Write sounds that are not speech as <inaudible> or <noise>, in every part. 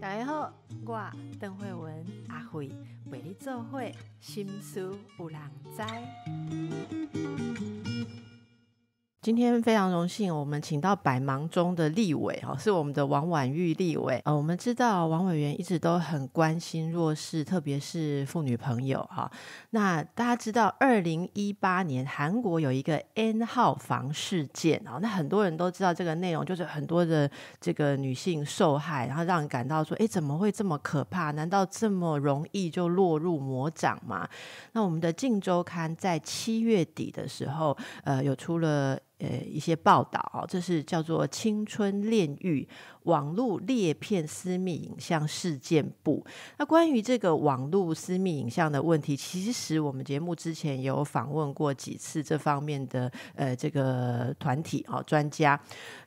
大家好，我邓慧文阿慧陪你做会，心思有人知。今天非常荣幸，我们请到百忙中的立委，哈，是我们的王婉玉立委。呃，我们知道王委员一直都很关心弱势，特别是妇女朋友，哈。那大家知道，二零一八年韩国有一个 N 号房事件，啊，那很多人都知道这个内容，就是很多的这个女性受害，然后让人感到说，哎，怎么会这么可怕？难道这么容易就落入魔掌吗？那我们的《镜周刊》在七月底的时候，呃，有出了。呃，一些报道啊，这是叫做“青春炼狱”网络裂片私密影像事件部。那关于这个网络私密影像的问题，其实我们节目之前有访问过几次这方面的呃这个团体啊专家。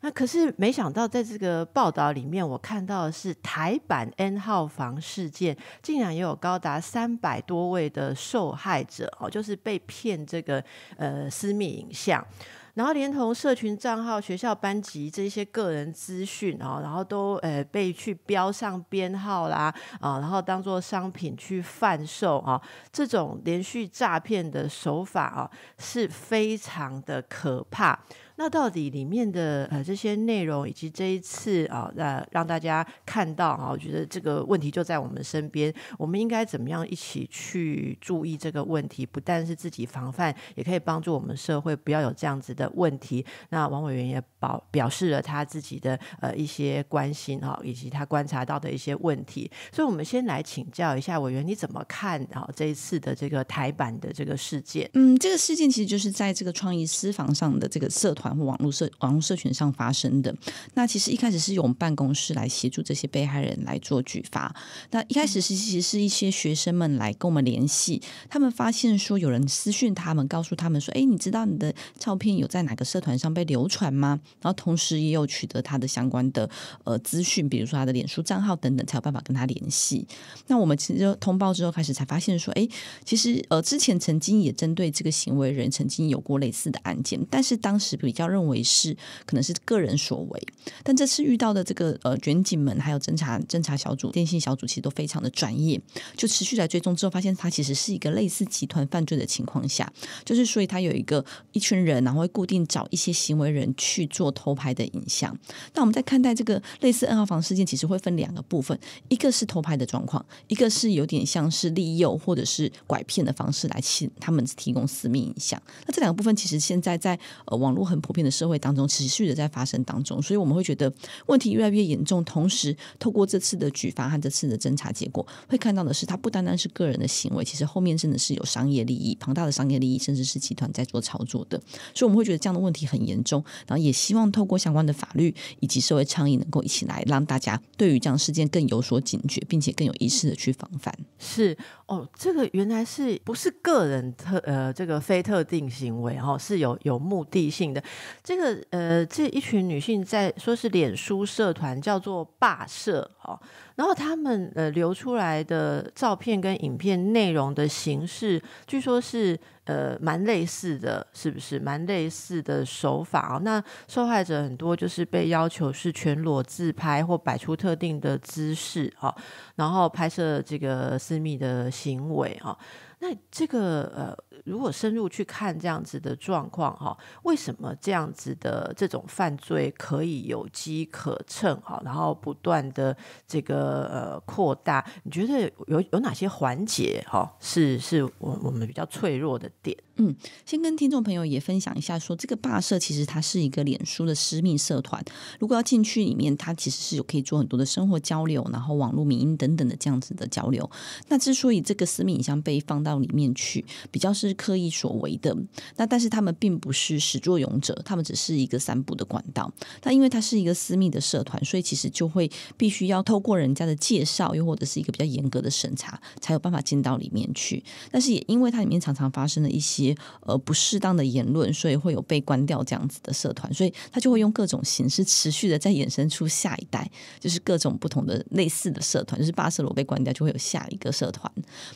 那可是没想到，在这个报道里面，我看到的是台版 N 号房事件，竟然也有高达三百多位的受害者哦，就是被骗这个呃私密影像。然后连同社群账号、学校班级这些个人资讯啊，然后都呃被去标上编号啦啊，然后当做商品去贩售啊，这种连续诈骗的手法啊，是非常的可怕。那到底里面的呃这些内容，以及这一次啊，那让大家看到啊，我觉得这个问题就在我们身边，我们应该怎么样一起去注意这个问题？不但是自己防范，也可以帮助我们社会不要有这样子的问题。那王委员也表表示了他自己的呃一些关心啊，以及他观察到的一些问题。所以我们先来请教一下委员，你怎么看啊这一次的这个台版的这个事件？嗯，这个事件其实就是在这个创意私房上的这个社团。网络社网络社群上发生的那其实一开始是由我们办公室来协助这些被害人来做举发。那一开始是其实是一些学生们来跟我们联系，他们发现说有人私讯他们，告诉他们说：“哎，你知道你的照片有在哪个社团上被流传吗？”然后同时也有取得他的相关的呃资讯，比如说他的脸书账号等等，才有办法跟他联系。那我们其实通报之后开始才发现说：“哎，其实呃之前曾经也针对这个行为人曾经有过类似的案件，但是当时比较认为是可能是个人所为，但这次遇到的这个呃卷警门还有侦查侦查小组、电信小组其实都非常的专业，就持续来追踪之后，发现他其实是一个类似集团犯罪的情况下，就是所以他有一个一群人，然后会固定找一些行为人去做偷拍的影像。那我们在看待这个类似二号房事件，其实会分两个部分，一个是偷拍的状况，一个是有点像是利诱或者是拐骗的方式来请他们提供私密影像。那这两个部分其实现在在呃网络很普遍的社会当中持续的在发生当中，所以我们会觉得问题越来越严重。同时，透过这次的举发和这次的侦查结果，会看到的是，它不单单是个人的行为，其实后面真的是有商业利益、庞大的商业利益，甚至是集团在做操作的。所以我们会觉得这样的问题很严重，然后也希望透过相关的法律以及社会倡议，能够一起来让大家对于这样事件更有所警觉，并且更有意识的去防范。是哦，这个原来是不是个人特呃这个非特定行为哈是有有目的性的。这个呃，这一群女性在说是脸书社团叫做霸社哈，然后他们呃流出来的照片跟影片内容的形式，据说是呃蛮类似的，是不是蛮类似的手法哦、那受害者很多就是被要求是全裸自拍或摆出特定的姿势哦，然后拍摄这个私密的行为哦。那这个呃，如果深入去看这样子的状况哈，为什么这样子的这种犯罪可以有机可乘哈，然后不断的这个呃扩大？你觉得有有哪些环节哈，是是我我们比较脆弱的点？嗯，先跟听众朋友也分享一下，说这个霸社其实它是一个脸书的私密社团，如果要进去里面，它其实是有可以做很多的生活交流，然后网络民音等等的这样子的交流。那之所以这个私密影像被放到到里面去比较是刻意所为的，那但是他们并不是始作俑者，他们只是一个散步的管道。那因为它是一个私密的社团，所以其实就会必须要透过人家的介绍，又或者是一个比较严格的审查，才有办法进到里面去。但是也因为它里面常常发生了一些呃不适当的言论，所以会有被关掉这样子的社团。所以他就会用各种形式持续的在衍生出下一代，就是各种不同的类似的社团。就是巴塞罗被关掉，就会有下一个社团。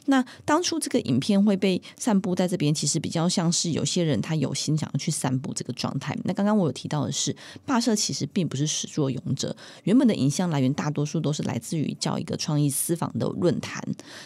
那当初这个。影片会被散布在这边，其实比较像是有些人他有心想要去散布这个状态。那刚刚我有提到的是，霸社其实并不是始作俑者，原本的影像来源大多数都是来自于叫一个创意私房的论坛。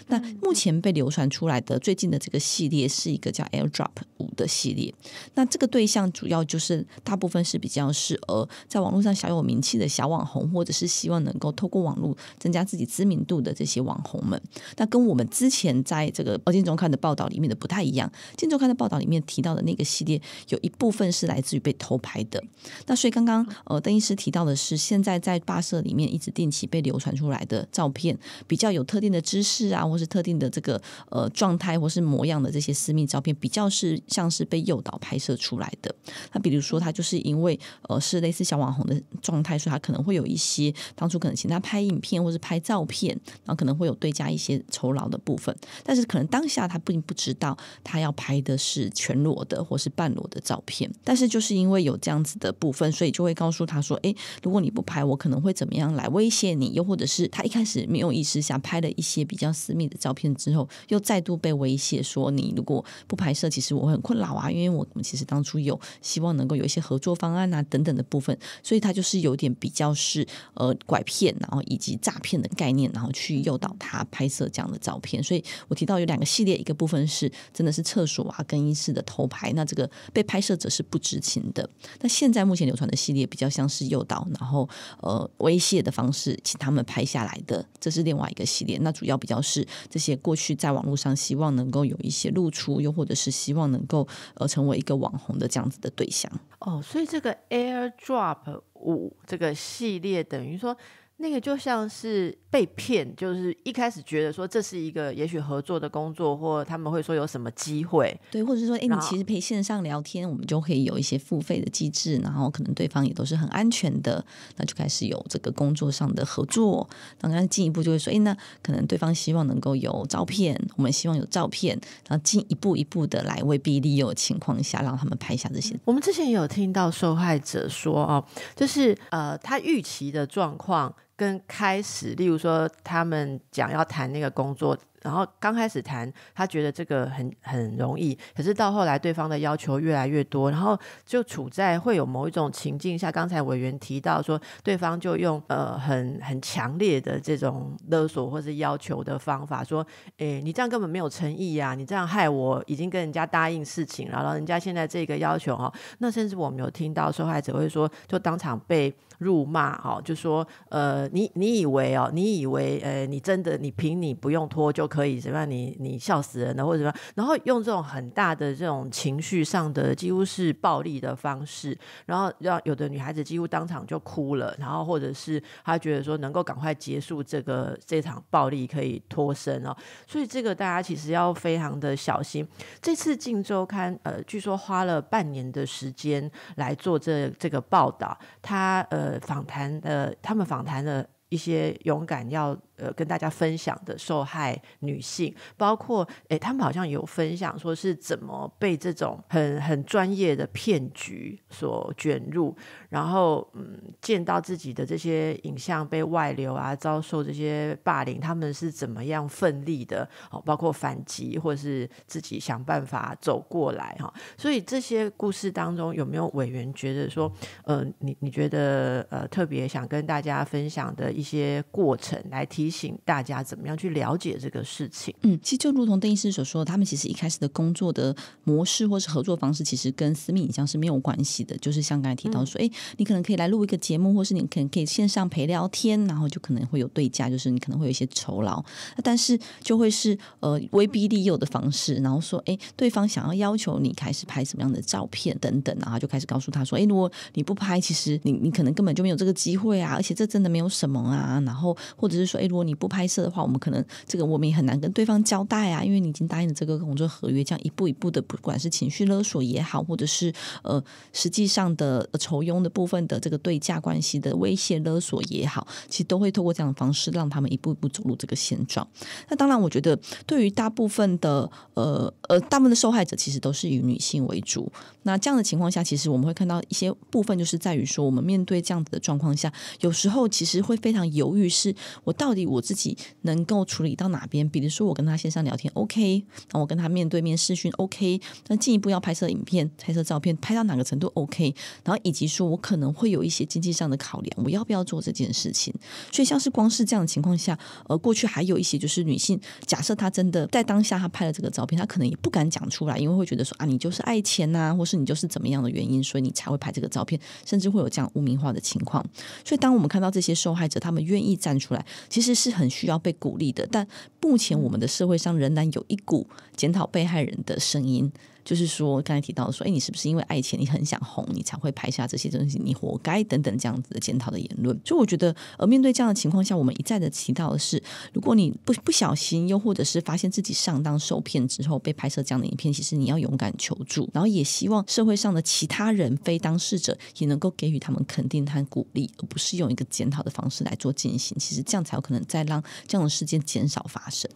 那目前被流传出来的最近的这个系列是一个叫 Air Drop 五的系列。那这个对象主要就是大部分是比较适合在网络上小有名气的小网红，或者是希望能够透过网络增加自己知名度的这些网红们。那跟我们之前在这个《镜中刊》的报道里面的不太一样，《镜中刊》的报道里面提到的那个系列，有一部分是来自于被偷拍的。那所以刚刚呃，邓医师提到的是，现在在报社里面一直定期被流传出来的照片，比较有特定的知识啊，或是特定的这个呃状态或是模样的这些私密照片，比较是像是被诱导拍摄出来的。那比如说，他就是因为呃是类似小网红的状态，所以他可能会有一些当初可能请他拍影片或是拍照片，然后可能会有对加一些酬劳的部分，但是可能当下他并不知道他要拍的是全裸的或是半裸的照片，但是就是因为有这样子的部分，所以就会告诉他说：“哎，如果你不拍，我可能会怎么样来威胁你？”又或者是他一开始没有意识想拍了一些比较私密的照片之后，又再度被威胁说：“你如果不拍摄，其实我会很困扰啊，因为我我们其实当初有希望能够有一些合作方案啊等等的部分，所以他就是有点比较是呃拐骗，然后以及诈骗的概念，然后去诱导他拍摄这样的照片。所以我提到有两个系。系列一个部分是真的是厕所啊更衣室的偷拍，那这个被拍摄者是不知情的。那现在目前流传的系列比较像是诱导，然后呃威胁的方式请他们拍下来的，这是另外一个系列。那主要比较是这些过去在网络上希望能够有一些露出，又或者是希望能够呃成为一个网红的这样子的对象。哦，所以这个 AirDrop 五这个系列等于说。那个就像是被骗，就是一开始觉得说这是一个也许合作的工作，或他们会说有什么机会，对，或者是说哎，你其实可以线上聊天，我们就可以有一些付费的机制，然后可能对方也都是很安全的，那就开始有这个工作上的合作。当然进一步就会说，哎，那可能对方希望能够有照片，我们希望有照片，然后进一步一步的来威逼利诱的情况下，让他们拍下这些。我们之前也有听到受害者说哦，就是呃，他预期的状况。跟开始，例如说他们讲要谈那个工作，然后刚开始谈，他觉得这个很很容易。可是到后来，对方的要求越来越多，然后就处在会有某一种情境下。刚才委员提到说，对方就用呃很很强烈的这种勒索或是要求的方法，说：“诶你这样根本没有诚意呀，你这样害我已经跟人家答应事情了，然后人家现在这个要求哦。”那甚至我们有听到受害者会说，就当场被。辱骂，哈，就说，呃，你你以为哦，你以为，呃，你真的，你凭你不用脱就可以怎么样？你你笑死人了或者什么？然后用这种很大的这种情绪上的，几乎是暴力的方式，然后让有的女孩子几乎当场就哭了，然后或者是她觉得说能够赶快结束这个这场暴力，可以脱身哦。所以这个大家其实要非常的小心。这次《镜周刊》呃，据说花了半年的时间来做这这个报道，他呃。访谈的他们访谈的一些勇敢要。呃，跟大家分享的受害女性，包括哎，他们好像有分享说是怎么被这种很很专业的骗局所卷入，然后嗯，见到自己的这些影像被外流啊，遭受这些霸凌，他们是怎么样奋力的哦，包括反击或是自己想办法走过来哈。所以这些故事当中有没有委员觉得说，呃，你你觉得呃特别想跟大家分享的一些过程来提？请大家怎么样去了解这个事情？嗯，其实就如同邓医师所说他们其实一开始的工作的模式或是合作方式，其实跟私密影像是没有关系的。就是像刚才提到说，哎，你可能可以来录一个节目，或是你可能可以线上陪聊天，然后就可能会有对价，就是你可能会有一些酬劳，但是就会是呃威逼利诱的方式，然后说，哎，对方想要要求你开始拍什么样的照片等等，然后就开始告诉他说，哎，如果你不拍，其实你你可能根本就没有这个机会啊，而且这真的没有什么啊。然后或者是说，哎，如你不拍摄的话，我们可能这个我们也很难跟对方交代啊，因为你已经答应了这个工作合约，这样一步一步的，不管是情绪勒索也好，或者是呃实际上的酬佣的部分的这个对价关系的威胁勒索也好，其实都会透过这样的方式让他们一步一步走入这个现状。那当然，我觉得对于大部分的呃呃，大部分的受害者其实都是以女性为主。那这样的情况下，其实我们会看到一些部分，就是在于说，我们面对这样子的状况下，有时候其实会非常犹豫，是我到底。我自己能够处理到哪边？比如说，我跟他线上聊天，OK；那我跟他面对面视讯，OK。那进一步要拍摄影片、拍摄照片，拍到哪个程度，OK。然后以及说我可能会有一些经济上的考量，我要不要做这件事情？所以，像是光是这样的情况下，呃，过去还有一些就是女性，假设她真的在当下她拍了这个照片，她可能也不敢讲出来，因为会觉得说啊，你就是爱钱呐，或是你就是怎么样的原因，所以你才会拍这个照片，甚至会有这样污名化的情况。所以，当我们看到这些受害者，他们愿意站出来，其实。这是很需要被鼓励的，但目前我们的社会上仍然有一股检讨被害人的声音。就是说，刚才提到说，哎，你是不是因为爱钱，你很想红，你才会拍下这些东西？你活该等等这样子的检讨的言论。所以我觉得，呃，面对这样的情况下，我们一再的提到的是，如果你不不小心，又或者是发现自己上当受骗之后被拍摄这样的影片，其实你要勇敢求助，然后也希望社会上的其他人，非当事者也能够给予他们肯定和鼓励，而不是用一个检讨的方式来做进行。其实这样才有可能再让这样的事件减少发生。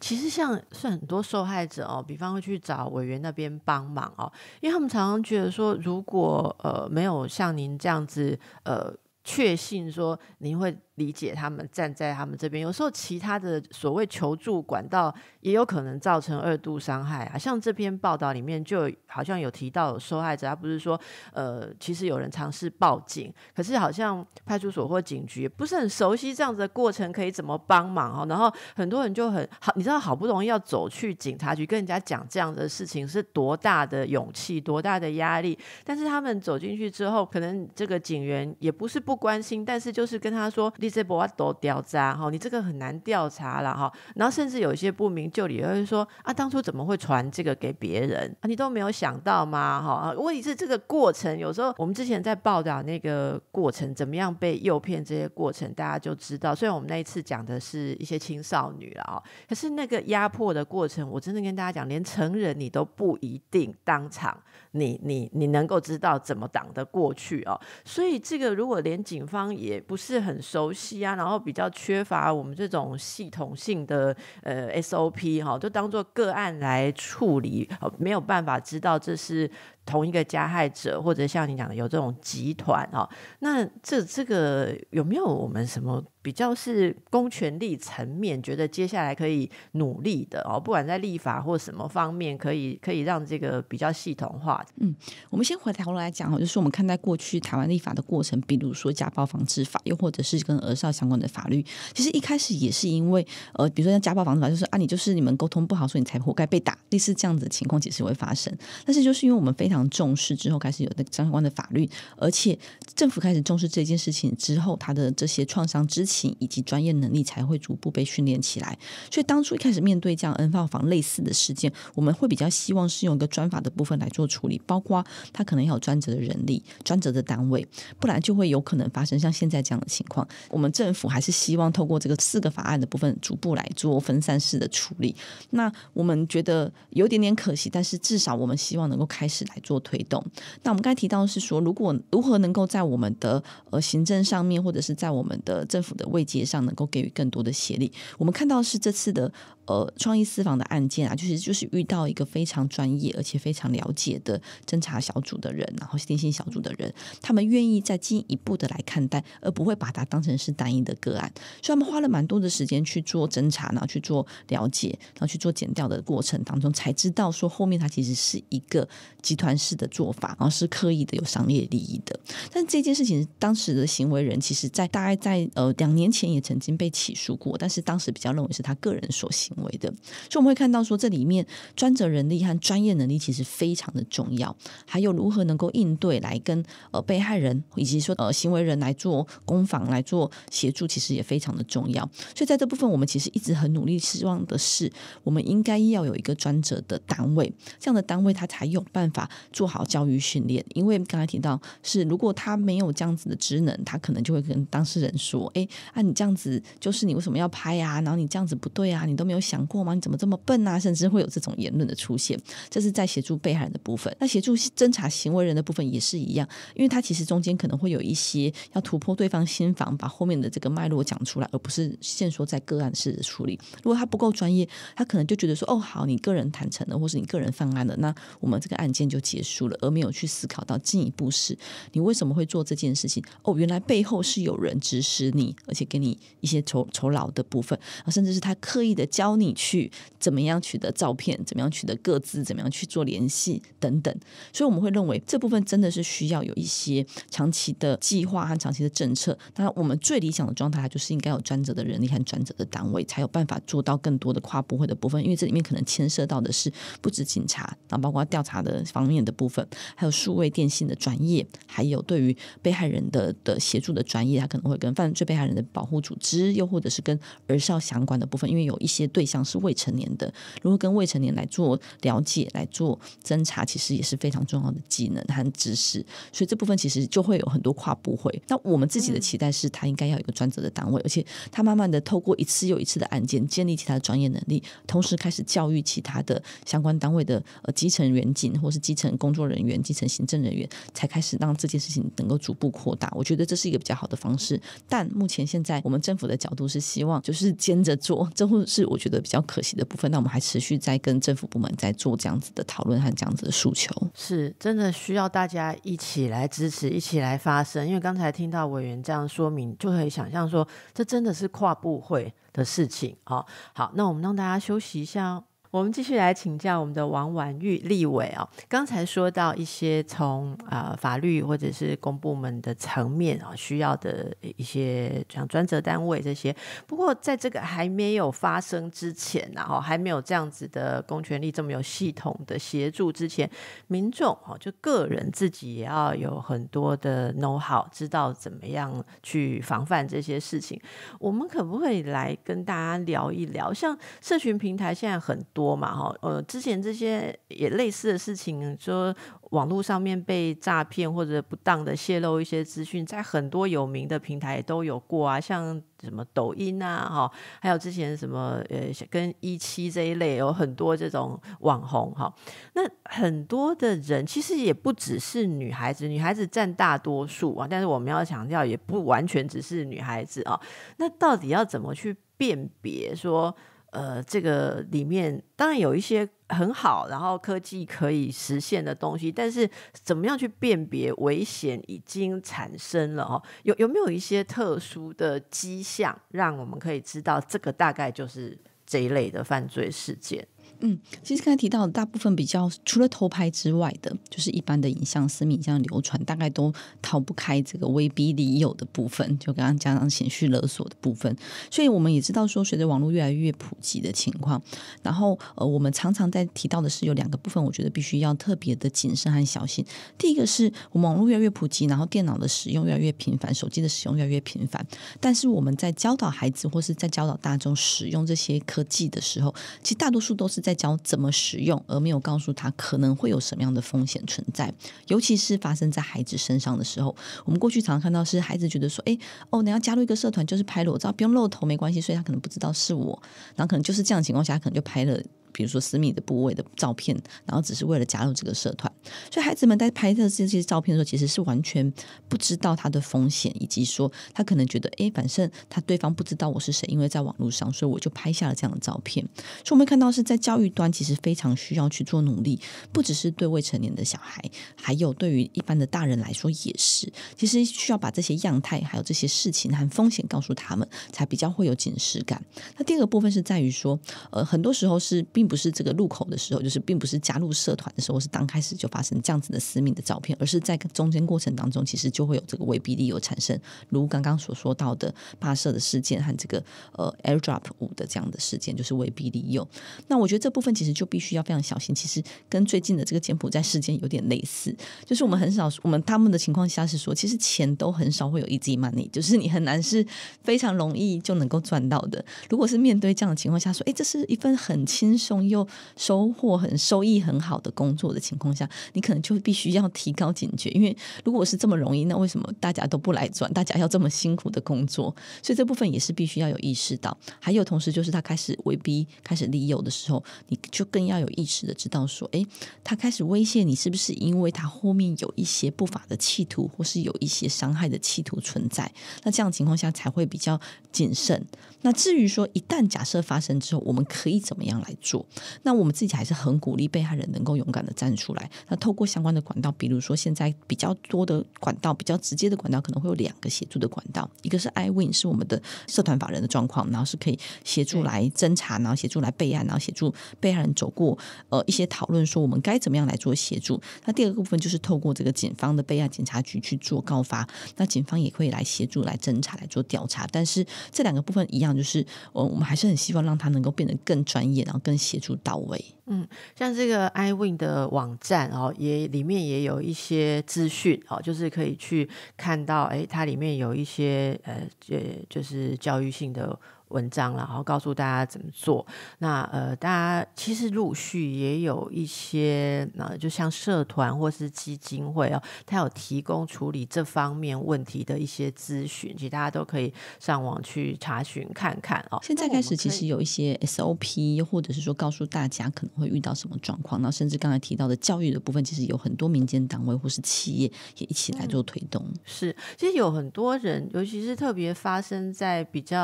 其实像是很多受害者哦，比方会去找委员那边。边帮忙哦，因为他们常常觉得说，如果呃没有像您这样子呃确信说，您会。理解他们站在他们这边，有时候其他的所谓求助管道也有可能造成二度伤害啊。像这篇报道里面，就好像有提到受害者，他不是说呃，其实有人尝试报警，可是好像派出所或警局不是很熟悉这样子的过程，可以怎么帮忙哦。然后很多人就很，好，你知道好不容易要走去警察局跟人家讲这样的事情，是多大的勇气，多大的压力。但是他们走进去之后，可能这个警员也不是不关心，但是就是跟他说。这波都调查哈，你这个很难调查了哈。然后甚至有一些不明就里，会说啊，当初怎么会传这个给别人？你都没有想到吗？哈，问题是这个过程，有时候我们之前在报道那个过程，怎么样被诱骗这些过程，大家就知道。虽然我们那一次讲的是一些青少年了啊，可是那个压迫的过程，我真的跟大家讲，连成人你都不一定当场。你你你能够知道怎么挡得过去哦，所以这个如果连警方也不是很熟悉啊，然后比较缺乏我们这种系统性的呃 SOP 哈，就当做个案来处理，没有办法知道这是。同一个加害者，或者像你讲的有这种集团哦，那这这个有没有我们什么比较是公权力层面觉得接下来可以努力的哦？不管在立法或什么方面，可以可以让这个比较系统化。嗯，我们先回头来讲哦，就是我们看待过去台湾立法的过程，比如说家暴防治法，又或者是跟儿少相关的法律，其实一开始也是因为呃，比如说像家暴防治法，就是啊，你就是你们沟通不好，所以你才活该被打，类似这样子的情况其实会发生。但是就是因为我们非非常重视之后开始有相关的法律，而且政府开始重视这件事情之后，他的这些创伤知情以及专业能力才会逐步被训练起来。所以当初一开始面对这样 N 号房类似的事件，我们会比较希望是用一个专法的部分来做处理，包括他可能要有专责的人力、专责的单位，不然就会有可能发生像现在这样的情况。我们政府还是希望透过这个四个法案的部分逐步来做分散式的处理。那我们觉得有点点可惜，但是至少我们希望能够开始来。做推动，那我们刚才提到是说，如果如何能够在我们的呃行政上面，或者是在我们的政府的位阶上，能够给予更多的协力，我们看到是这次的。呃，创意私房的案件啊，就是就是遇到一个非常专业而且非常了解的侦查小组的人，然后电信小组的人，他们愿意再进一步的来看待，而不会把它当成是单一的个案。所以他们花了蛮多的时间去做侦查，然后去做了解，然后去做剪掉的过程当中，才知道说后面它其实是一个集团式的做法，然后是刻意的有商业利益的。但这件事情，当时的行为人其实，在大概在呃两年前也曾经被起诉过，但是当时比较认为是他个人所行。行为的，所以我们会看到说，这里面专责人力和专业能力其实非常的重要，还有如何能够应对来跟呃被害人以及说呃行为人来做攻防、来做协助，其实也非常的重要。所以在这部分，我们其实一直很努力，希望的是，我们应该要有一个专责的单位，这样的单位他才有办法做好教育训练。因为刚才提到是，如果他没有这样子的职能，他可能就会跟当事人说：“哎，啊你这样子就是你为什么要拍啊？然后你这样子不对啊，你都没有。”想过吗？你怎么这么笨啊？甚至会有这种言论的出现，这是在协助被害人的部分。那协助侦查行为人的部分也是一样，因为他其实中间可能会有一些要突破对方心防，把后面的这个脉络讲出来，而不是线索在个案式的处理。如果他不够专业，他可能就觉得说：“哦，好，你个人坦诚的，或是你个人犯案的，那我们这个案件就结束了，而没有去思考到进一步是，你为什么会做这件事情？哦，原来背后是有人指使你，而且给你一些酬酬劳的部分，甚至是他刻意的教。”教你去怎么样取得照片，怎么样取得各自，怎么样去做联系等等。所以我们会认为这部分真的是需要有一些长期的计划和长期的政策。然我们最理想的状态就是应该有专职的人力和专职的单位，才有办法做到更多的跨部会的部分。因为这里面可能牵涉到的是不止警察，然后包括调查的方面的部分，还有数位电信的专业，还有对于被害人的的协助的专业，他可能会跟犯罪被害人的保护组织，又或者是跟儿少相关的部分。因为有一些对对象是未成年的，如果跟未成年来做了解、来做侦查，其实也是非常重要的技能和知识。所以这部分其实就会有很多跨步会。那我们自己的期待是他应该要有一个专职的单位，而且他慢慢的透过一次又一次的案件，建立其他的专业能力，同时开始教育其他的相关单位的呃基层员警或是基层工作人员、基层行政人员，才开始让这件事情能够逐步扩大。我觉得这是一个比较好的方式。但目前现在我们政府的角度是希望就是兼着做，这或是我觉得。个比较可惜的部分，那我们还持续在跟政府部门在做这样子的讨论和这样子的诉求，是真的需要大家一起来支持，一起来发声。因为刚才听到委员这样说明，就可以想象说，这真的是跨部会的事情啊。好，那我们让大家休息一下。我们继续来请教我们的王婉玉立委哦。刚才说到一些从啊法律或者是公部门的层面啊需要的一些像专责单位这些。不过在这个还没有发生之前，然后还没有这样子的公权力这么有系统的协助之前，民众哦就个人自己也要有很多的 know how，知道怎么样去防范这些事情。我们可不可以来跟大家聊一聊？像社群平台现在很多。多嘛哈，呃，之前这些也类似的事情，说网络上面被诈骗或者不当的泄露一些资讯，在很多有名的平台都有过啊，像什么抖音啊，哈，还有之前什么呃，跟一七这一类有很多这种网红哈，那很多的人其实也不只是女孩子，女孩子占大多数啊，但是我们要强调，也不完全只是女孩子啊，那到底要怎么去辨别说？呃，这个里面当然有一些很好，然后科技可以实现的东西，但是怎么样去辨别危险已经产生了？哦，有有没有一些特殊的迹象，让我们可以知道这个大概就是这一类的犯罪事件？嗯，其实刚才提到的大部分比较除了偷拍之外的，就是一般的影像、私密影像流传，大概都逃不开这个威逼利诱的部分，就刚刚家长情绪勒索的部分。所以我们也知道说，随着网络越来越普及的情况，然后呃，我们常常在提到的是有两个部分，我觉得必须要特别的谨慎和小心。第一个是我们网络越来越普及，然后电脑的使用越来越频繁，手机的使用越来越频繁，但是我们在教导孩子或是在教导大众使用这些科技的时候，其实大多数都是在。教怎么使用，而没有告诉他可能会有什么样的风险存在，尤其是发生在孩子身上的时候。我们过去常常看到是孩子觉得说：“哎，哦，你要加入一个社团，就是拍裸照，不用露头没关系。”所以他可能不知道是我，然后可能就是这样情况下，可能就拍了。比如说私密的部位的照片，然后只是为了加入这个社团，所以孩子们在拍摄这些照片的时候，其实是完全不知道它的风险，以及说他可能觉得，哎，反正他对方不知道我是谁，因为在网络上，所以我就拍下了这样的照片。所以我们看到是在教育端，其实非常需要去做努力，不只是对未成年的小孩，还有对于一般的大人来说也是，其实需要把这些样态、还有这些事情和风险告诉他们，才比较会有警示感。那第二个部分是在于说，呃，很多时候是。并不是这个入口的时候，就是并不是加入社团的时候，是刚开始就发生这样子的私密的照片，而是在中间过程当中，其实就会有这个威逼利诱产生，如刚刚所说到的罢社的事件和这个呃 airdrop 五的这样的事件，就是威逼利诱。那我觉得这部分其实就必须要非常小心，其实跟最近的这个柬埔寨事件有点类似，就是我们很少我们他们的情况下是说，其实钱都很少会有 easy money，就是你很难是非常容易就能够赚到的。如果是面对这样的情况下说，哎，这是一份很轻松。又收获很收益很好的工作的情况下，你可能就必须要提高警觉，因为如果是这么容易，那为什么大家都不来转？大家要这么辛苦的工作，所以这部分也是必须要有意识到。还有，同时就是他开始威逼、开始利诱的时候，你就更要有意识的知道说，诶，他开始威胁你，是不是因为他后面有一些不法的企图，或是有一些伤害的企图存在？那这样情况下才会比较谨慎。那至于说，一旦假设发生之后，我们可以怎么样来做？那我们自己还是很鼓励被害人能够勇敢的站出来。那透过相关的管道，比如说现在比较多的管道、比较直接的管道，可能会有两个协助的管道，一个是 iwin 是我们的社团法人的状况，然后是可以协助来侦查，然后协助来备案，然后协助被害人走过呃一些讨论，说我们该怎么样来做协助。那第二个部分就是透过这个警方的备案检察局去做告发，那警方也会来协助来侦查来做调查。但是这两个部分一样，就是呃我们还是很希望让他能够变得更专业，然后更。协助到位，嗯，像这个 iWin 的网站哦，也里面也有一些资讯哦，就是可以去看到，哎，它里面有一些呃，就就是教育性的。文章，然后告诉大家怎么做。那呃，大家其实陆续也有一些，那就像社团或是基金会哦，他有提供处理这方面问题的一些咨询，其实大家都可以上网去查询看看哦。现在开始其实有一些 SOP，或者是说告诉大家可能会遇到什么状况。那甚至刚才提到的教育的部分，其实有很多民间单位或是企业也一起来做推动。是，其实有很多人，尤其是特别发生在比较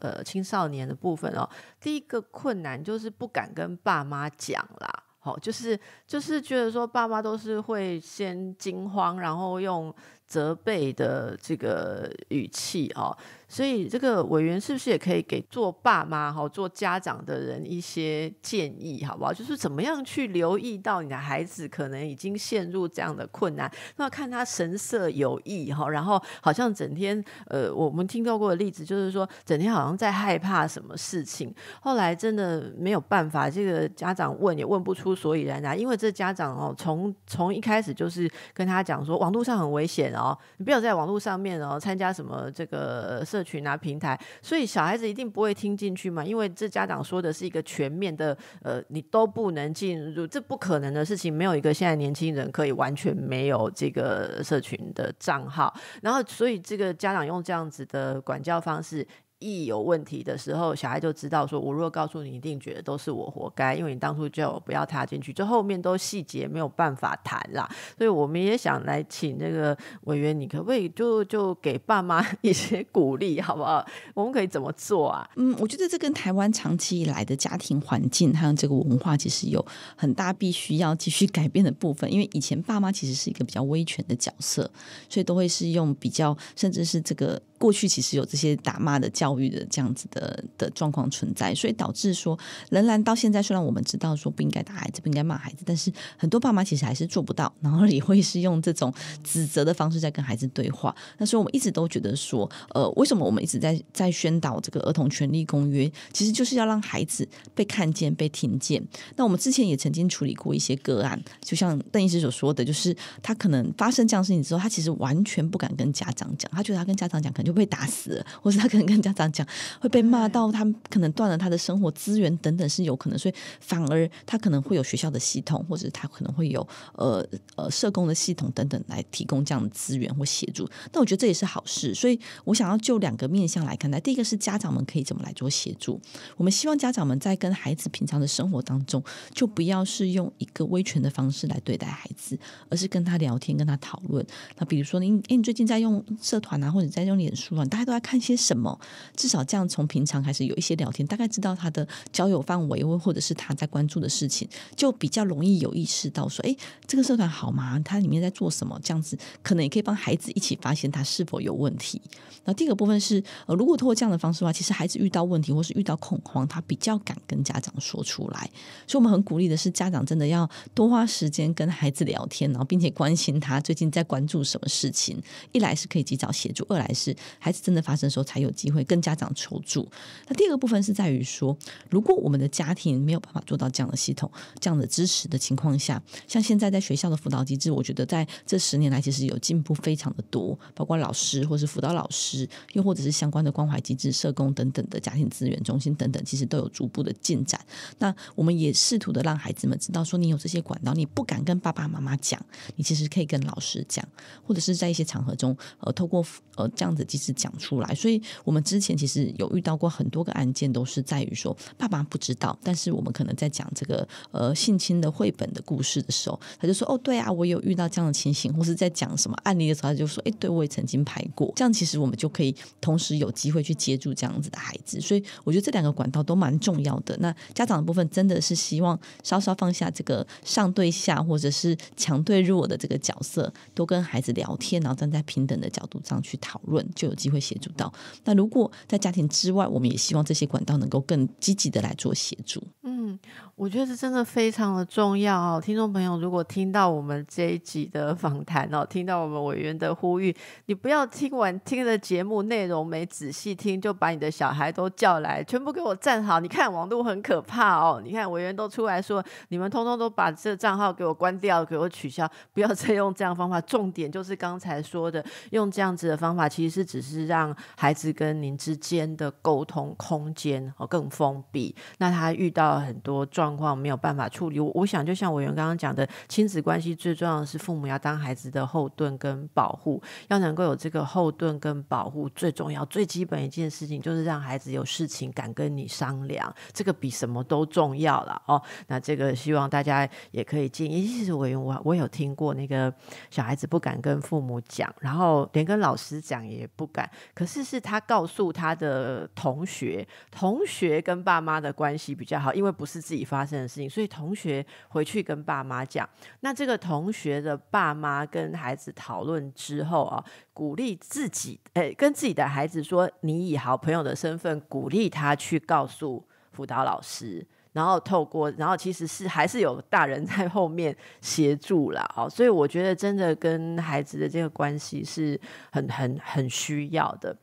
呃。青少年的部分哦，第一个困难就是不敢跟爸妈讲啦，好，就是就是觉得说爸妈都是会先惊慌，然后用责备的这个语气哦。所以这个委员是不是也可以给做爸妈哈、做家长的人一些建议，好不好？就是怎么样去留意到你的孩子可能已经陷入这样的困难？那看他神色有异哈，然后好像整天呃，我们听到过的例子就是说，整天好像在害怕什么事情。后来真的没有办法，这个家长问也问不出所以然来，因为这家长哦，从从一开始就是跟他讲说，网络上很危险哦，你不要在网络上面哦参加什么这个社。社群啊，平台，所以小孩子一定不会听进去嘛，因为这家长说的是一个全面的，呃，你都不能进入，这不可能的事情，没有一个现在年轻人可以完全没有这个社群的账号，然后所以这个家长用这样子的管教方式。一有问题的时候，小孩就知道说：“我如果告诉你，一定觉得都是我活该，因为你当初叫我不要踏进去。”这后面都细节没有办法谈啦。所以我们也想来请这个委员，你可不可以就就给爸妈 <laughs> 一些鼓励，好不好？我们可以怎么做啊？嗯，我觉得这跟台湾长期以来的家庭环境还有这个文化，其实有很大必须要继续改变的部分。因为以前爸妈其实是一个比较威权的角色，所以都会是用比较甚至是这个。过去其实有这些打骂的教育的这样子的的状况存在，所以导致说仍然到现在，虽然我们知道说不应该打孩子不应该骂孩子，但是很多爸妈其实还是做不到，然后也会是用这种指责的方式在跟孩子对话。那所以我们一直都觉得说，呃，为什么我们一直在在宣导这个儿童权利公约，其实就是要让孩子被看见、被听见。那我们之前也曾经处理过一些个案，就像邓医师所说的，就是他可能发生这样事情之后，他其实完全不敢跟家长讲，他觉得他跟家长讲可能就。会被打死，或是他可能跟家长讲会被骂到，他可能断了他的生活资源等等是有可能，所以反而他可能会有学校的系统，或者他可能会有呃呃社工的系统等等来提供这样的资源或协助。那我觉得这也是好事，所以我想要就两个面向来看待，第一个是家长们可以怎么来做协助。我们希望家长们在跟孩子平常的生活当中，就不要是用一个威权的方式来对待孩子，而是跟他聊天，跟他讨论。那比如说，你你最近在用社团啊，或者在用脸大家都在看些什么？至少这样从平常开始有一些聊天，大概知道他的交友范围，或者是他在关注的事情，就比较容易有意识到说，哎，这个社团好吗？它里面在做什么？这样子可能也可以帮孩子一起发现他是否有问题。那第二个部分是，呃，如果通过这样的方式的话，其实孩子遇到问题或是遇到恐慌，他比较敢跟家长说出来。所以我们很鼓励的是，家长真的要多花时间跟孩子聊天，然后并且关心他最近在关注什么事情。一来是可以及早协助，二来是。孩子真的发生的时候才有机会跟家长求助。那第二个部分是在于说，如果我们的家庭没有办法做到这样的系统、这样的支持的情况下，像现在在学校的辅导机制，我觉得在这十年来其实有进步非常的多。包括老师或是辅导老师，又或者是相关的关怀机制、社工等等的家庭资源中心等等，其实都有逐步的进展。那我们也试图的让孩子们知道，说你有这些管道，你不敢跟爸爸妈妈讲，你其实可以跟老师讲，或者是在一些场合中，呃，透过呃这样子机。是讲出来，所以我们之前其实有遇到过很多个案件，都是在于说爸爸不知道，但是我们可能在讲这个呃性侵的绘本的故事的时候，他就说哦对啊，我有遇到这样的情形，或是在讲什么案例的时候，他就说哎对我也曾经拍过，这样其实我们就可以同时有机会去接住这样子的孩子，所以我觉得这两个管道都蛮重要的。那家长的部分真的是希望稍稍放下这个上对下或者是强对弱的这个角色，多跟孩子聊天，然后站在平等的角度上去讨论就。有机会协助到。那如果在家庭之外，我们也希望这些管道能够更积极的来做协助。嗯，我觉得这真的非常的重要哦，听众朋友，如果听到我们这一集的访谈哦，听到我们委员的呼吁，你不要听完听的节目内容没仔细听，就把你的小孩都叫来，全部给我站好。你看网络很可怕哦，你看委员都出来说，你们通通都把这账号给我关掉，给我取消，不要再用这样方法。重点就是刚才说的，用这样子的方法其实是。只是让孩子跟您之间的沟通空间哦更封闭，那他遇到很多状况没有办法处理。我我想就像委员刚刚讲的，亲子关系最重要的是父母要当孩子的后盾跟保护，要能够有这个后盾跟保护，最重要最基本一件事情就是让孩子有事情敢跟你商量，这个比什么都重要了哦。那这个希望大家也可以建议。其实委员我我有听过那个小孩子不敢跟父母讲，然后连跟老师讲也。不敢，可是是他告诉他的同学，同学跟爸妈的关系比较好，因为不是自己发生的事情，所以同学回去跟爸妈讲。那这个同学的爸妈跟孩子讨论之后啊，鼓励自己，诶，跟自己的孩子说，你以好朋友的身份鼓励他去告诉辅导老师。然后透过，然后其实是还是有大人在后面协助了哦，所以我觉得真的跟孩子的这个关系是很很很需要的。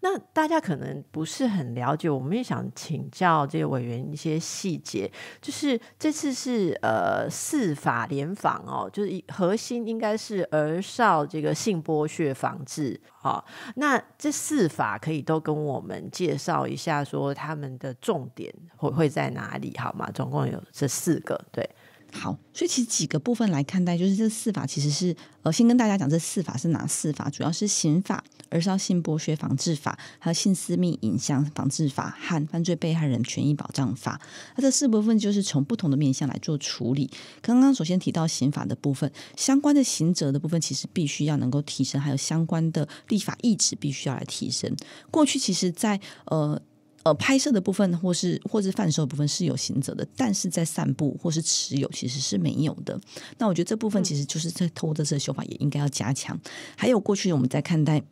那大家可能不是很了解，我们也想请教这个委员一些细节，就是这次是呃四法联防哦，就是核心应该是儿少这个性剥削防治。好，那这四法可以都跟我们介绍一下，说他们的重点会会在哪里好吗？总共有这四个，对。好，所以其实几个部分来看待，就是这四法其实是呃，先跟大家讲这四法是哪四法，主要是刑法，而是要性剥削防治法、还有性私密影像防治法和犯罪被害人权益保障法。那这四部分就是从不同的面向来做处理。刚刚首先提到刑法的部分，相关的刑责的部分，其实必须要能够提升，还有相关的立法意志必须要来提升。过去其实，在呃。呃，拍摄的部分或是或是贩售部分是有行者的，但是在散步或是持有其实是没有的。那我觉得这部分其实就是在偷的，这手法，也应该要加强。还有过去我们在看待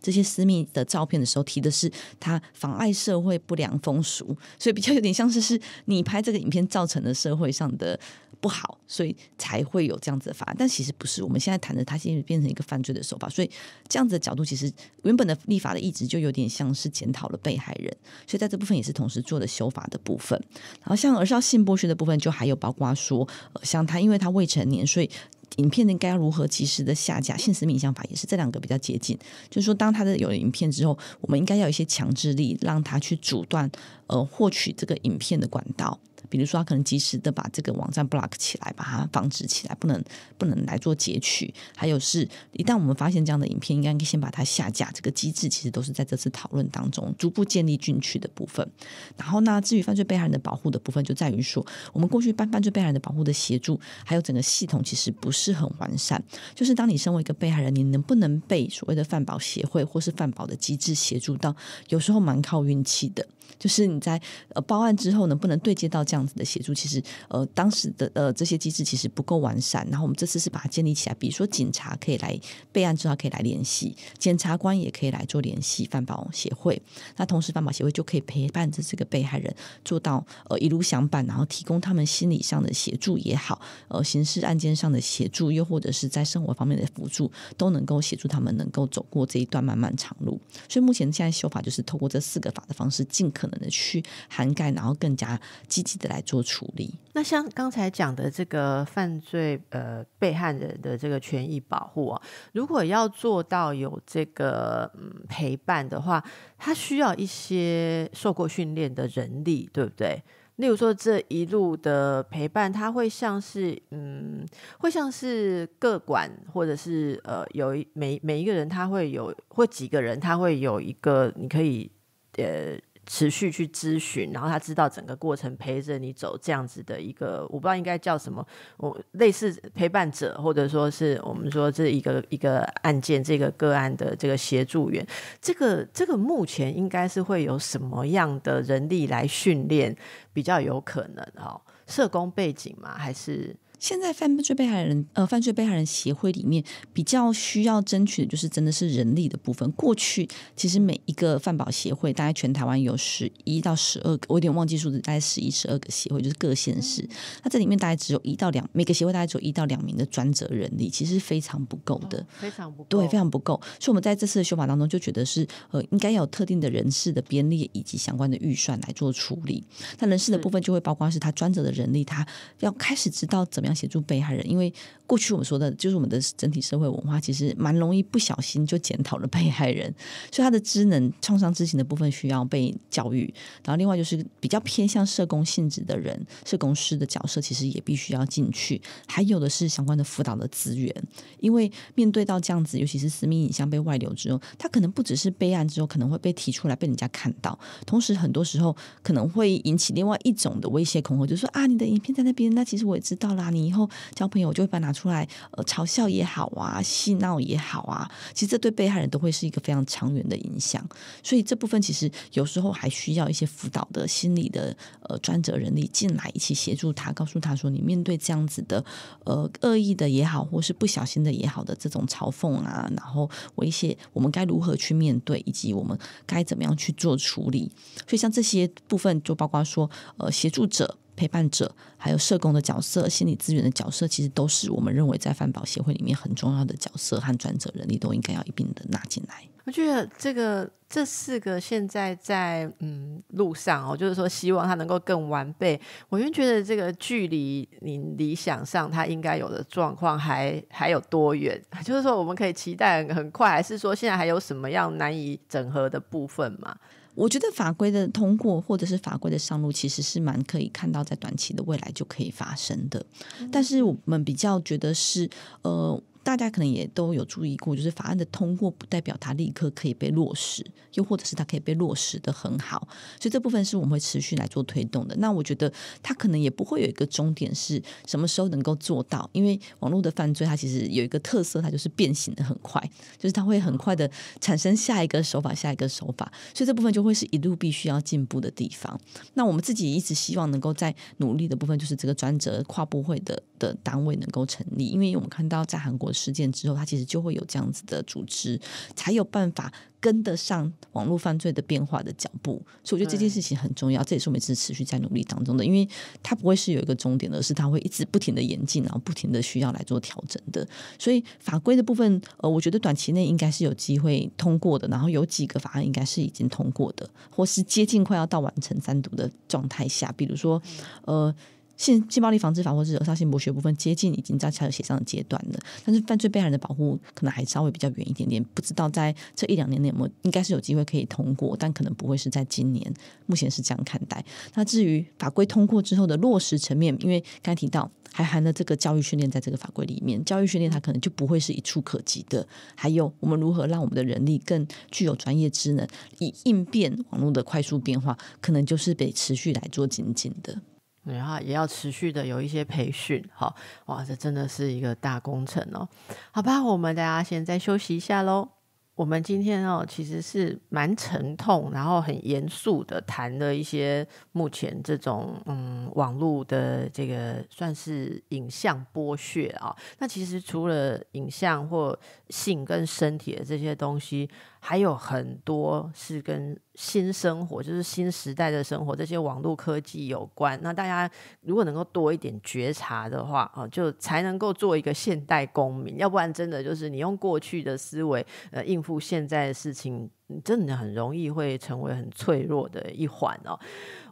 这些私密的照片的时候，提的是它妨碍社会不良风俗，所以比较有点像是是你拍这个影片造成的社会上的。不好，所以才会有这样子的法案，但其实不是。我们现在谈的，它现在变成一个犯罪的手法，所以这样子的角度，其实原本的立法的意志就有点像是检讨了被害人，所以在这部分也是同时做的修法的部分。然后像而是及性剥削的部分，就还有包括说，像他因为他未成年，所以影片应该如何及时的下架？实殖民法也是这两个比较接近，就是说当他的有了影片之后，我们应该要有一些强制力让他去阻断呃获取这个影片的管道。比如说，他可能及时的把这个网站 block 起来，把它防止起来，不能不能来做截取。还有是一旦我们发现这样的影片，应该先把它下架。这个机制其实都是在这次讨论当中逐步建立进去的部分。然后呢，至于犯罪被害人的保护的部分，就在于说，我们过去办犯罪被害人的保护的协助，还有整个系统其实不是很完善。就是当你身为一个被害人，你能不能被所谓的饭保协会或是饭保的机制协助到，有时候蛮靠运气的。就是你在报案之后，能不能对接到？这样子的协助其实，呃，当时的呃这些机制其实不够完善。然后我们这次是把它建立起来，比如说警察可以来备案，之后可以来联系检察官，也可以来做联系。范保协会，那同时范保协会就可以陪伴着这个被害人，做到呃一路相伴，然后提供他们心理上的协助也好，呃，刑事案件上的协助，又或者是在生活方面的辅助，都能够协助他们能够走过这一段漫漫长路。所以目前现在修法就是透过这四个法的方式，尽可能的去涵盖，然后更加积极。来做处理。那像刚才讲的这个犯罪，呃，被害人的这个权益保护啊，如果要做到有这个嗯、陪伴的话，他需要一些受过训练的人力，对不对？例如说这一路的陪伴，它会像是嗯，会像是各管，或者是呃，有一每每一个人，他会有，或几个人，他会有一个你可以呃。持续去咨询，然后他知道整个过程陪着你走，这样子的一个我不知道应该叫什么，我类似陪伴者，或者说是我们说这一个一个案件这个个案的这个协助员，这个这个目前应该是会有什么样的人力来训练比较有可能哦？社工背景吗？还是？现在犯罪被害人呃，犯罪被害人协会里面比较需要争取的就是真的是人力的部分。过去其实每一个饭保协会，大概全台湾有十一到十二个，我有点忘记数字，大概十一、十二个协会，就是各县市。那这里面大概只有一到两，每个协会大概只有一到两名的专责人力，其实非常不够的，非常不够，对，非常不够。所以我们在这次的修法当中就觉得是呃，应该要有特定的人事的编列以及相关的预算来做处理。那人事的部分就会包括是他专责的人力，他要开始知道怎么样。协助被害人，因为过去我们说的就是我们的整体社会文化，其实蛮容易不小心就检讨了被害人，<laughs> 所以他的职能创伤知情的部分需要被教育。然后另外就是比较偏向社工性质的人，社工师的角色其实也必须要进去。还有的是相关的辅导的资源，因为面对到这样子，尤其是私密影像被外流之后，他可能不只是备案之后可能会被提出来被人家看到，同时很多时候可能会引起另外一种的威胁恐吓，就说啊你的影片在那边，那其实我也知道啦，你。以后交朋友，我就会把它拿出来，呃，嘲笑也好啊，戏闹也好啊，其实这对被害人都会是一个非常长远的影响。所以这部分其实有时候还需要一些辅导的心理的呃专责人力进来一起协助他，告诉他说，你面对这样子的呃恶意的也好，或是不小心的也好的这种嘲讽啊，然后我一些我们该如何去面对，以及我们该怎么样去做处理。所以像这些部分，就包括说呃协助者。陪伴者，还有社工的角色、心理资源的角色，其实都是我们认为在饭保协会里面很重要的角色和专责人力，都应该要一并的拿进来。我觉得这个这四个现在在嗯路上哦，就是说希望它能够更完备。我就觉得这个距离你理想上它应该有的状况还还有多远？就是说我们可以期待很快，还是说现在还有什么样难以整合的部分嘛？我觉得法规的通过，或者是法规的上路，其实是蛮可以看到在短期的未来就可以发生的。但是我们比较觉得是呃。大家可能也都有注意过，就是法案的通过不代表它立刻可以被落实，又或者是它可以被落实的很好，所以这部分是我们会持续来做推动的。那我觉得它可能也不会有一个终点是什么时候能够做到，因为网络的犯罪它其实有一个特色，它就是变形的很快，就是它会很快的产生下一个手法，下一个手法，所以这部分就会是一路必须要进步的地方。那我们自己一直希望能够在努力的部分，就是这个专责跨部会的的单位能够成立，因为我们看到在韩国。事件之后，它其实就会有这样子的组织，才有办法跟得上网络犯罪的变化的脚步。所以我觉得这件事情很重要，这也是我们一直持续在努力当中的。因为它不会是有一个终点，而是它会一直不停的演进，然后不停的需要来做调整的。所以法规的部分，呃，我觉得短期内应该是有机会通过的。然后有几个法案应该是已经通过的，或是接近快要到完成三读的状态下，比如说，呃。性性暴力防治法或者是有杀性剥削部分接近已经在才有协商的阶段了，但是犯罪被害人的保护可能还稍微比较远一点点。不知道在这一两年内有没有应该是有机会可以通过，但可能不会是在今年。目前是这样看待。那至于法规通过之后的落实层面，因为刚才提到还含了这个教育训练，在这个法规里面，教育训练它可能就不会是一触可及的。还有我们如何让我们的人力更具有专业职能，以应变网络的快速变化，可能就是得持续来做紧紧的。然后也要持续的有一些培训，好，哇，这真的是一个大工程哦。好吧，我们大家现在休息一下喽。我们今天哦，其实是蛮沉痛，然后很严肃的谈了一些目前这种嗯网络的这个算是影像剥削啊。那其实除了影像或性跟身体的这些东西。还有很多是跟新生活，就是新时代的生活，这些网络科技有关。那大家如果能够多一点觉察的话啊，就才能够做一个现代公民。要不然真的就是你用过去的思维呃应付现在的事情，你真的很容易会成为很脆弱的一环哦。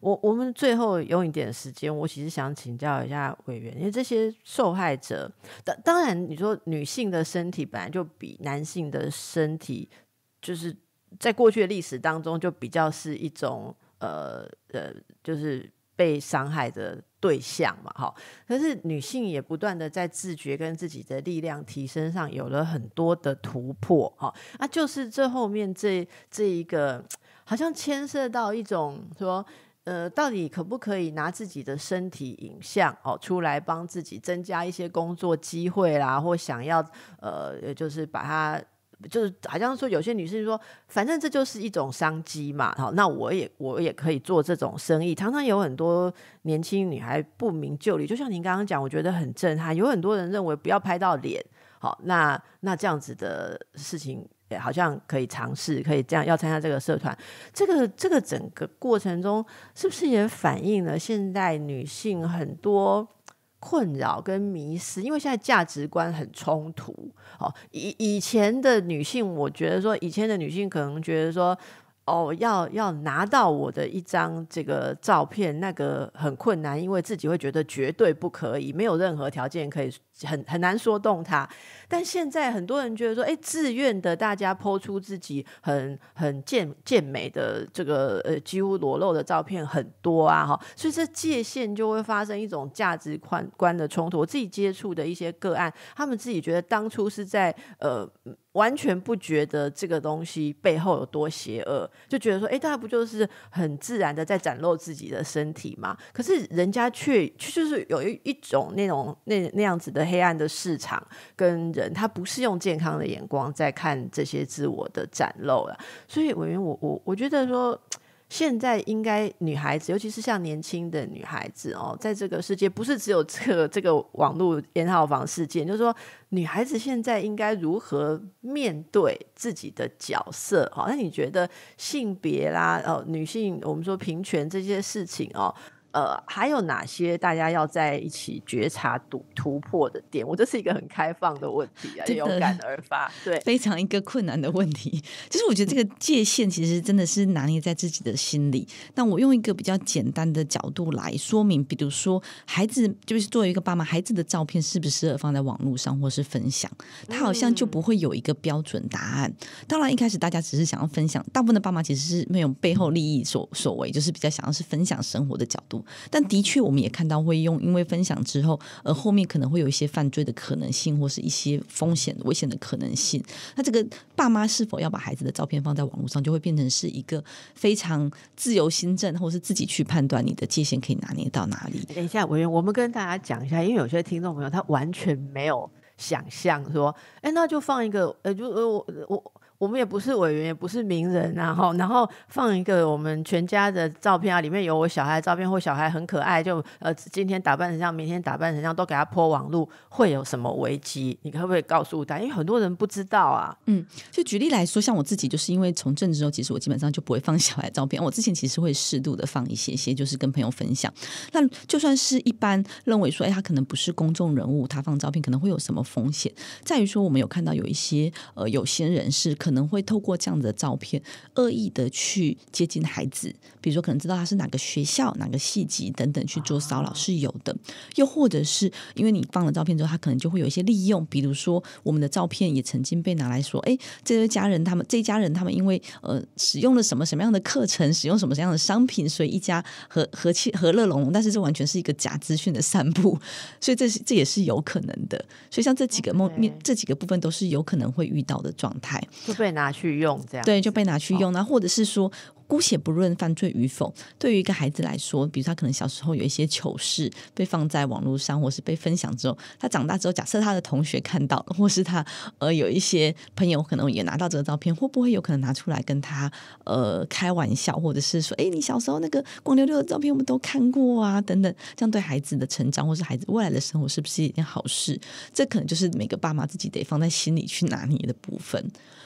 我我们最后用一点时间，我其实想请教一下委员，因为这些受害者，当当然你说女性的身体本来就比男性的身体。就是在过去的历史当中，就比较是一种呃呃，就是被伤害的对象嘛，哈。可是女性也不断的在自觉跟自己的力量提升上有了很多的突破，哈啊，就是这后面这这一个，好像牵涉到一种说，呃，到底可不可以拿自己的身体影像哦出来帮自己增加一些工作机会啦，或想要呃，就是把它。就是好像说有些女生说，反正这就是一种商机嘛，好，那我也我也可以做这种生意。常常有很多年轻女孩不明就里，就像您刚刚讲，我觉得很震撼。有很多人认为不要拍到脸，好，那那这样子的事情好像可以尝试，可以这样要参加这个社团。这个这个整个过程中，是不是也反映了现代女性很多？困扰跟迷失，因为现在价值观很冲突。哦，以以前的女性，我觉得说，以前的女性可能觉得说，哦，要要拿到我的一张这个照片，那个很困难，因为自己会觉得绝对不可以，没有任何条件可以。很很难说动他，但现在很多人觉得说，哎，自愿的，大家抛出自己很很健健美的这个呃几乎裸露的照片很多啊，哈，所以这界限就会发生一种价值观观的冲突。我自己接触的一些个案，他们自己觉得当初是在呃完全不觉得这个东西背后有多邪恶，就觉得说，哎，大家不就是很自然的在展露自己的身体嘛？可是人家却就是有一一种那种那那样子的。黑暗的市场跟人，他不是用健康的眼光在看这些自我的展露了。所以，委员，我我我觉得说，现在应该女孩子，尤其是像年轻的女孩子哦，在这个世界不是只有这个这个网络烟号房事件，就是说，女孩子现在应该如何面对自己的角色？哦，那你觉得性别啦，哦，女性，我们说平权这些事情哦。呃，还有哪些大家要在一起觉察突突破的点？我这是一个很开放的问题啊，有感而发，对，非常一个困难的问题。其实我觉得这个界限其实真的是拿捏在自己的心里。那我用一个比较简单的角度来说明，比如说孩子，就是作为一个爸妈，孩子的照片适不适合放在网络上或是分享？他好像就不会有一个标准答案。当然，一开始大家只是想要分享，大部分的爸妈其实是没有背后利益所所为，就是比较想要是分享生活的角度。但的确，我们也看到会用，因为分享之后，而后面可能会有一些犯罪的可能性，或是一些风险、危险的可能性。那这个爸妈是否要把孩子的照片放在网络上，就会变成是一个非常自由新证，或是自己去判断你的界限可以拿捏到哪里？等一下，委员，我们跟大家讲一下，因为有些听众朋友他完全没有想象说，哎，那就放一个，呃，就呃我我。我们也不是委员，也不是名人，然后然后放一个我们全家的照片啊，里面有我小孩的照片，或小孩很可爱，就呃今天打扮成这样，明天打扮成这样，都给他破网路，会有什么危机？你可不可以告诉大家？因为很多人不知道啊。嗯，就举例来说，像我自己，就是因为从政治周，其实我基本上就不会放小孩照片。我之前其实会适度的放一些些，就是跟朋友分享。那就算是一般认为说，哎，他可能不是公众人物，他放照片可能会有什么风险？在于说，我们有看到有一些呃，有些人是可。可能会透过这样子的照片恶意的去接近孩子，比如说可能知道他是哪个学校、哪个系级等等去做骚扰是有的，又或者是因为你放了照片之后，他可能就会有一些利用，比如说我们的照片也曾经被拿来说，哎，这位家人他们这一家人他们因为呃使用了什么什么样的课程，使用什么什么样的商品，所以一家和和气和乐融融，但是这完全是一个假资讯的散布，所以这是这也是有可能的，所以像这几个梦面这几个部分都是有可能会遇到的状态。被拿去用，这样对就被拿去用，那或者是说，姑且不论犯罪与否，对于一个孩子来说，比如他可能小时候有一些糗事被放在网络上，或是被分享之后，他长大之后，假设他的同学看到，或是他呃有一些朋友可能也拿到这个照片，会不会有可能拿出来跟他呃开玩笑，或者是说，哎，你小时候那个光溜溜的照片我们都看过啊，等等，这样对孩子的成长或是孩子未来的生活是不是一件好事？这可能就是每个爸妈自己得放在心里去拿捏的部分。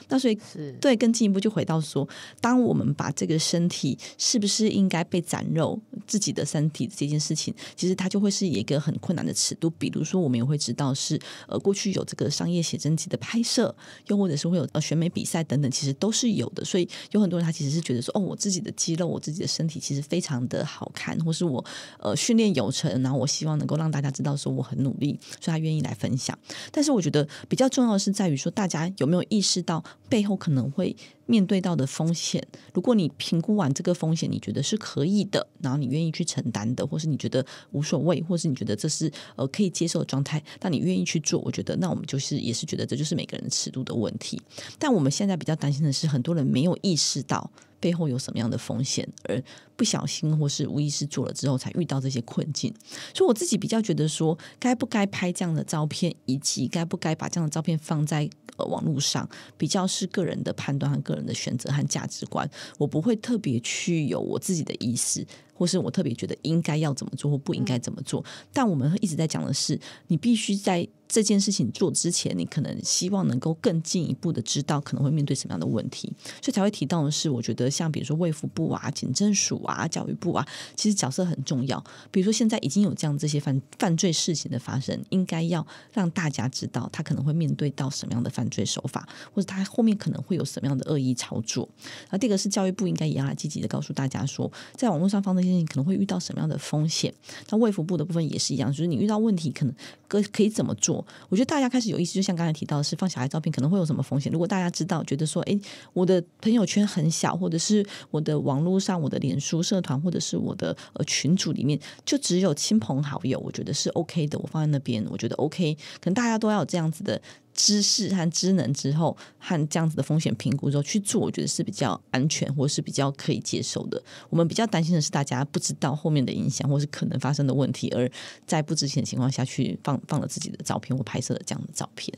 那所以对更进一步就回到说，当我们把这个身体是不是应该被斩肉自己的身体这件事情，其实它就会是一个很困难的尺度。比如说，我们也会知道是呃过去有这个商业写真集的拍摄，又或者是会有呃选美比赛等等，其实都是有的。所以有很多人他其实是觉得说，哦，我自己的肌肉，我自己的身体其实非常的好看，或是我呃训练有成，然后我希望能够让大家知道说我很努力，所以他愿意来分享。但是我觉得比较重要的是在于说，大家有没有意识到？背后可能会面对到的风险，如果你评估完这个风险，你觉得是可以的，然后你愿意去承担的，或是你觉得无所谓，或是你觉得这是呃可以接受的状态，那你愿意去做，我觉得那我们就是也是觉得这就是每个人尺度的问题。但我们现在比较担心的是，很多人没有意识到。背后有什么样的风险，而不小心或是无意识做了之后，才遇到这些困境。所以我自己比较觉得说，该不该拍这样的照片，以及该不该把这样的照片放在网络上，比较是个人的判断和个人的选择和价值观。我不会特别去有我自己的意思，或是我特别觉得应该要怎么做或不应该怎么做。但我们一直在讲的是，你必须在。这件事情做之前，你可能希望能够更进一步的知道可能会面对什么样的问题，所以才会提到的是，我觉得像比如说卫福部啊、警政署啊、教育部啊，其实角色很重要。比如说现在已经有这样这些犯犯罪事情的发生，应该要让大家知道他可能会面对到什么样的犯罪手法，或者他后面可能会有什么样的恶意操作。那第二个是教育部应该也要来积极的告诉大家说，在网络上发生事情可能会遇到什么样的风险。那卫福部的部分也是一样，就是你遇到问题可能可可以怎么做。我觉得大家开始有意识，就像刚才提到的是放小孩照片可能会有什么风险。如果大家知道，觉得说，哎，我的朋友圈很小，或者是我的网络上、我的脸书社团或者是我的群组里面就只有亲朋好友，我觉得是 OK 的，我放在那边，我觉得 OK。可能大家都要有这样子的。知识和技能之后，和这样子的风险评估之后去做，我觉得是比较安全，或是比较可以接受的。我们比较担心的是，大家不知道后面的影响，或是可能发生的问题，而在不知情的情况下去放放了自己的照片或拍摄了这样的照片。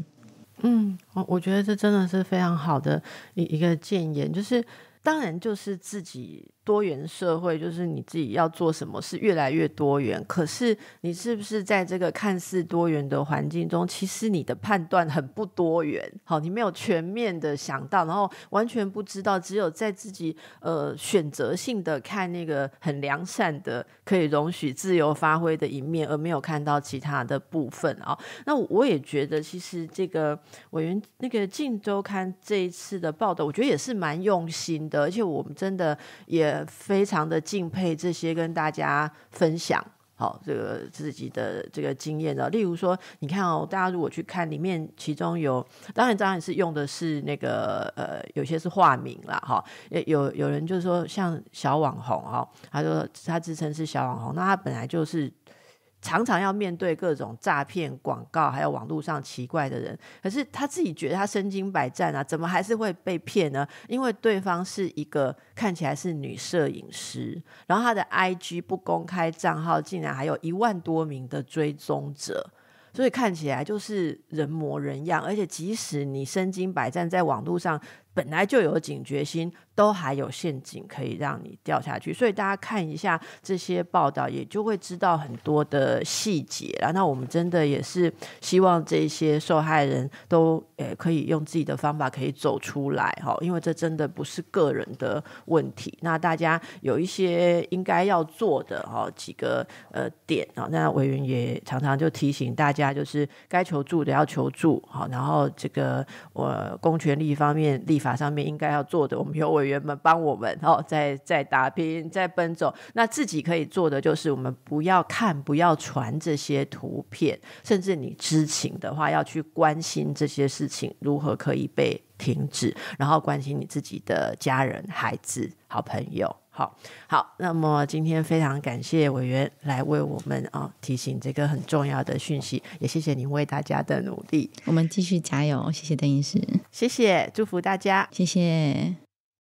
嗯，我我觉得这真的是非常好的一一个建言，就是。当然，就是自己多元社会，就是你自己要做什么是越来越多元。可是，你是不是在这个看似多元的环境中，其实你的判断很不多元？好，你没有全面的想到，然后完全不知道，只有在自己呃选择性的看那个很良善的、可以容许自由发挥的一面，而没有看到其他的部分啊。那我也觉得，其实这个委员那个《镜周刊》这一次的报道，我觉得也是蛮用心的。而且我们真的也非常的敬佩这些跟大家分享，好这个自己的这个经验的。例如说，你看哦，大家如果去看里面，其中有当然当然是用的是那个呃，有些是化名啦，哈。有有人就是说像小网红哦，他说他自称是小网红，那他本来就是。常常要面对各种诈骗广告，还有网络上奇怪的人。可是他自己觉得他身经百战啊，怎么还是会被骗呢？因为对方是一个看起来是女摄影师，然后他的 IG 不公开账号，竟然还有一万多名的追踪者，所以看起来就是人模人样。而且即使你身经百战，在网络上。本来就有警觉心，都还有陷阱可以让你掉下去，所以大家看一下这些报道，也就会知道很多的细节了。那我们真的也是希望这些受害人都呃可以用自己的方法可以走出来哈，因为这真的不是个人的问题。那大家有一些应该要做的哈几个呃点啊，那委员也常常就提醒大家，就是该求助的要求助好，然后这个我公权力方面立法。上面应该要做的，我们有委员们帮我们哦，在在打拼，在奔走。那自己可以做的就是，我们不要看，不要传这些图片。甚至你知情的话，要去关心这些事情如何可以被停止，然后关心你自己的家人、孩子、好朋友。好好，那么今天非常感谢委员来为我们啊提醒这个很重要的讯息，也谢谢您为大家的努力，我们继续加油，谢谢邓医师，谢谢，祝福大家，谢谢。